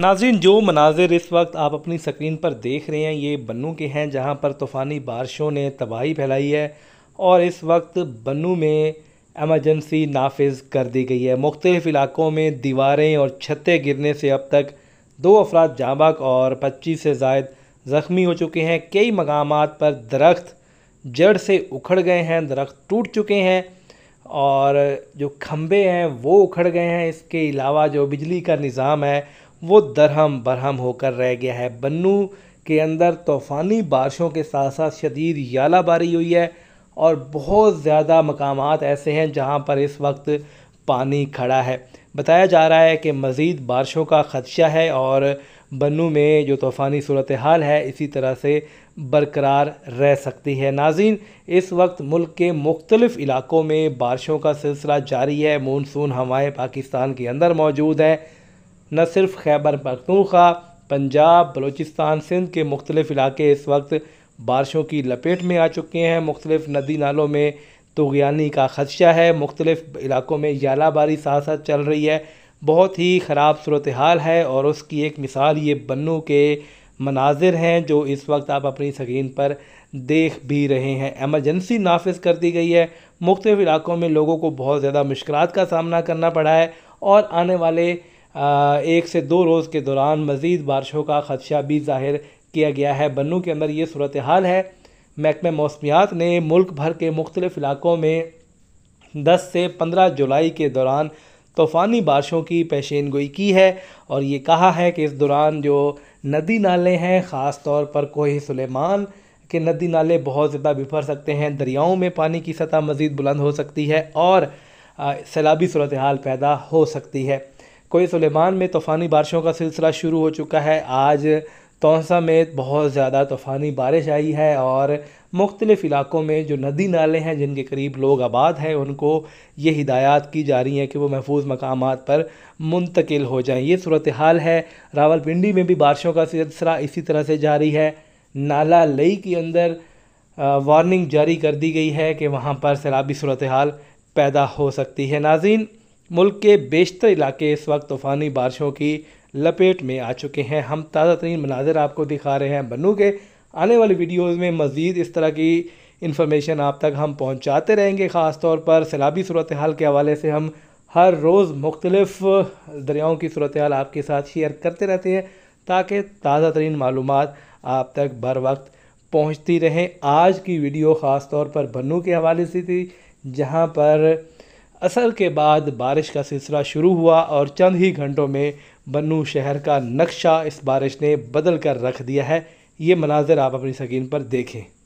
नाजिन जो मनाजिर इस वक्त आप अपनी स्क्रीन पर देख रहे हैं ये बन्नू के हैं जहाँ पर तूफ़ानी बारिशों ने तबाही फैलाई है और इस वक्त बन्नू में एमरजेंसी नाफिज कर दी गई है मुख्तलिफ़ इलाकों में दीवारें और छतें गिरने से अब तक दो अफराद जाबक और पच्चीस से जायद ज़ख्मी हो चुके हैं कई मकाम पर दरख्त जड़ से उखड़ गए हैं दरख्त टूट चुके हैं और जो खम्भे हैं वो उखड़ गए हैं इसके अलावा जो बिजली का निज़ाम है वो दरहम बरहम होकर रह गया है बन्नू के अंदर तूफ़ानी बारिशों के साथ साथ शदीद याला बारी हुई है और बहुत ज़्यादा मकाम ऐसे हैं जहाँ पर इस वक्त पानी खड़ा है बताया जा रहा है कि मज़ीद बारिशों का ख़दशा है और बन्नू में जो तूफ़ानी सूरत हाल है इसी तरह से बरकरार रह सकती है नाजीन इस वक्त मुल्क के मुख्तलिफ़ इलाकों में बारिशों का सिलसिला जारी है मानसून हवाएँ पाकिस्तान के अंदर मौजूद हैं न सिर्फ खैबर पखतूखा पंजाब बलोचिस्तान सिंध के मुख्तलिफ़ इलाके इस वक्त बारिशों की लपेट में आ चुके हैं मुख्तलिफ नदी नालों में तुगयानी का खदशा है मुख्तलिफ इलाकों में याला बारी साथ साथ चल रही है बहुत ही ख़राब सूरत हाल है और उसकी एक मिसाल ये बन्नू के मनाजिर हैं जो इस वक्त आप अपनी स्क्रीन पर देख भी रहे हैं एमरजेंसी नाफज कर दी गई है मुख्तलिफ़ इलाकों में लोगों को बहुत ज़्यादा मुश्किल का सामना करना पड़ा है और आने वाले एक से दो रोज़ के दौरान मज़ीद बारिशों का खदशा भी ज़ाहिर किया गया है बन्नू के अंदर ये सूरत हाल है महकमे मौसमियात ने मुल्क भर के मुख्तलिफ़ इलाकों में दस से पंद्रह जुलाई के दौरान तूफ़ानी बारिशों की पेशेन गोई की है और ये कहा है कि इस दौरान जो नदी नाले हैं ख़ास तौर पर कोह सुलेमान के नदी नाले बहुत ज़्यादा बिफर सकते हैं दरियाओं में पानी की सतह मज़ीद बुलंद हो सकती है और सैलाबी सूरत हाल पैदा हो सकती है कोई सुलेमान में तूफ़ानी बारिशों का सिलसिला शुरू हो चुका है आज तोसा में बहुत ज़्यादा तूफ़ानी बारिश आई है और मुख्तलिफ़ इलाक़ों में जो नदी नाले हैं जिनके करीब लोग आबाद हैं उनको ये हिदायत की जा रही हैं कि वो महफूज मकाम पर मुंतकिल हो जाएँ ये सूरत हाल है रावलपिंडी में भी बारिशों का सिलसिला इसी तरह से जारी है नाला लई के अंदर वार्निंग जारी कर दी गई है कि वहाँ पर सैलाबी सूरत हाल पैदा हो सकती है नाजीन मुल्क के बेशतर इलाके इस वक्त तूफ़ानी बारिशों की लपेट में आ चुके हैं हम ताज़ा तरीन मनाजिर आपको दिखा रहे हैं बनू के आने वाली वीडियोस में मज़ीद इस तरह की इन्फॉर्मेशन आप तक हम पहुंचाते रहेंगे ख़ास तौर पर सैलाबी सूरत हाल के हवाले से हम हर रोज़ मुख्तलफ़ दरियाओं की सूरत हाल आपके साथ शेयर करते रहते हैं ताकि ताज़ा तरीन मालूम आप तक बर वक्त पहुँचती रहें आज की वीडियो ख़ास तौर पर बनू के हवाले से थी जहाँ पर असर के बाद बारिश का सिलसिला शुरू हुआ और चंद ही घंटों में बन्नू शहर का नक्शा इस बारिश ने बदल कर रख दिया है ये मनाजिर आप अपनी स्क्रीन पर देखें